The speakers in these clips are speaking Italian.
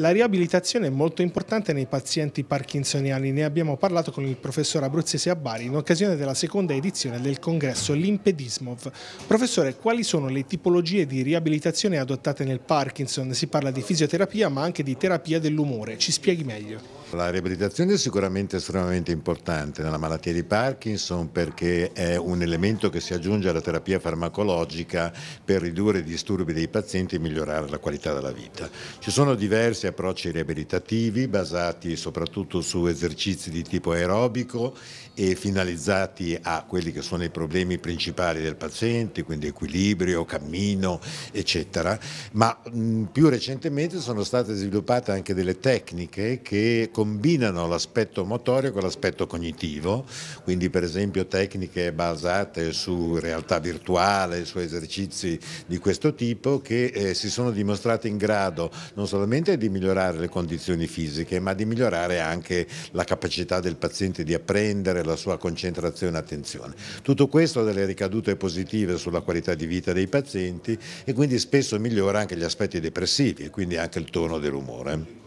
La riabilitazione è molto importante nei pazienti parkinsoniani, ne abbiamo parlato con il professor Abruzzese a Bari in occasione della seconda edizione del congresso Limpedismov. Professore, quali sono le tipologie di riabilitazione adottate nel Parkinson? Si parla di fisioterapia ma anche di terapia dell'umore, ci spieghi meglio. La riabilitazione è sicuramente estremamente importante nella malattia di Parkinson perché è un elemento che si aggiunge alla terapia farmacologica per ridurre i disturbi dei pazienti e migliorare la qualità della vita. Ci sono diversi approcci riabilitativi basati soprattutto su esercizi di tipo aerobico e finalizzati a quelli che sono i problemi principali del paziente, quindi equilibrio, cammino, eccetera, ma mh, più recentemente sono state sviluppate anche delle tecniche che combinano l'aspetto motorio con l'aspetto cognitivo, quindi per esempio tecniche basate su realtà virtuale, su esercizi di questo tipo che eh, si sono dimostrati in grado non solamente di migliorare le condizioni fisiche ma di migliorare anche la capacità del paziente di apprendere, la sua concentrazione e attenzione. Tutto questo ha delle ricadute positive sulla qualità di vita dei pazienti e quindi spesso migliora anche gli aspetti depressivi e quindi anche il tono dell'umore.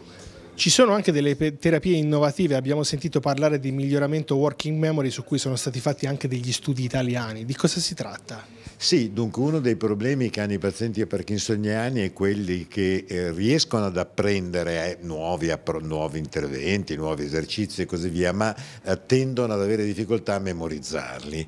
Ci sono anche delle terapie innovative, abbiamo sentito parlare di miglioramento working memory su cui sono stati fatti anche degli studi italiani, di cosa si tratta? Sì, dunque uno dei problemi che hanno i pazienti parkinsoniani è quelli che eh, riescono ad apprendere eh, nuovi, nuovi, interventi, nuovi esercizi e così via, ma eh, tendono ad avere difficoltà a memorizzarli.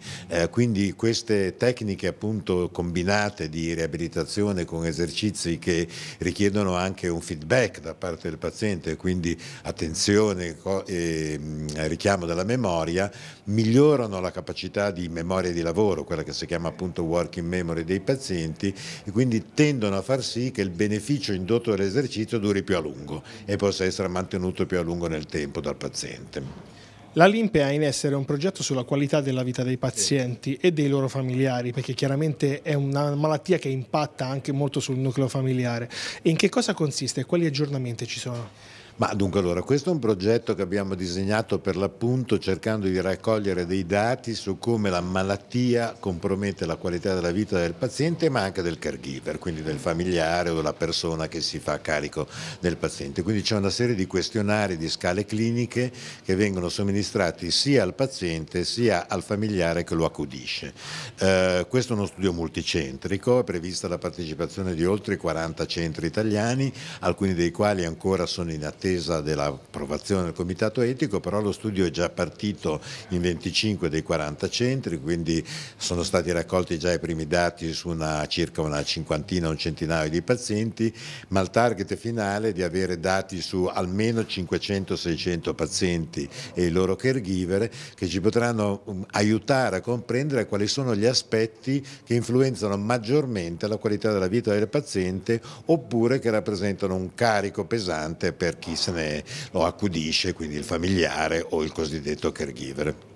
quindi queste tecniche appunto combinate di riabilitazione con esercizi che richiedono anche un feedback da parte del paziente, quindi attenzione e mm, richiamo della memoria, migliorano la capacità di memoria di lavoro, quella che si chiama appunto working memory dei pazienti e quindi tendono a far sì che il beneficio indotto dall'esercizio duri più a lungo e possa essere mantenuto più a lungo nel tempo dal paziente. La Limpe ha in essere un progetto sulla qualità della vita dei pazienti e dei loro familiari, perché chiaramente è una malattia che impatta anche molto sul nucleo familiare. In che cosa consiste e quali aggiornamenti ci sono? Ma dunque allora, questo è un progetto che abbiamo disegnato per l'appunto cercando di raccogliere dei dati su come la malattia compromette la qualità della vita del paziente ma anche del caregiver, quindi del familiare o della persona che si fa carico del paziente. Quindi c'è una serie di questionari, di scale cliniche che vengono somministrati sia al paziente sia al familiare che lo accudisce. Eh, questo è uno studio multicentrico, è prevista la partecipazione di oltre 40 centri italiani, alcuni dei quali ancora sono in attesa attesa dell'approvazione del comitato etico, però lo studio è già partito in 25 dei 40 centri, quindi sono stati raccolti già i primi dati su una, circa una cinquantina, un centinaio di pazienti, ma il target finale è di avere dati su almeno 500-600 pazienti e i loro caregiver che ci potranno um, aiutare a comprendere quali sono gli aspetti che influenzano maggiormente la qualità della vita del paziente oppure che rappresentano un carico pesante per chi se ne lo accudisce, quindi il familiare o il cosiddetto caregiver.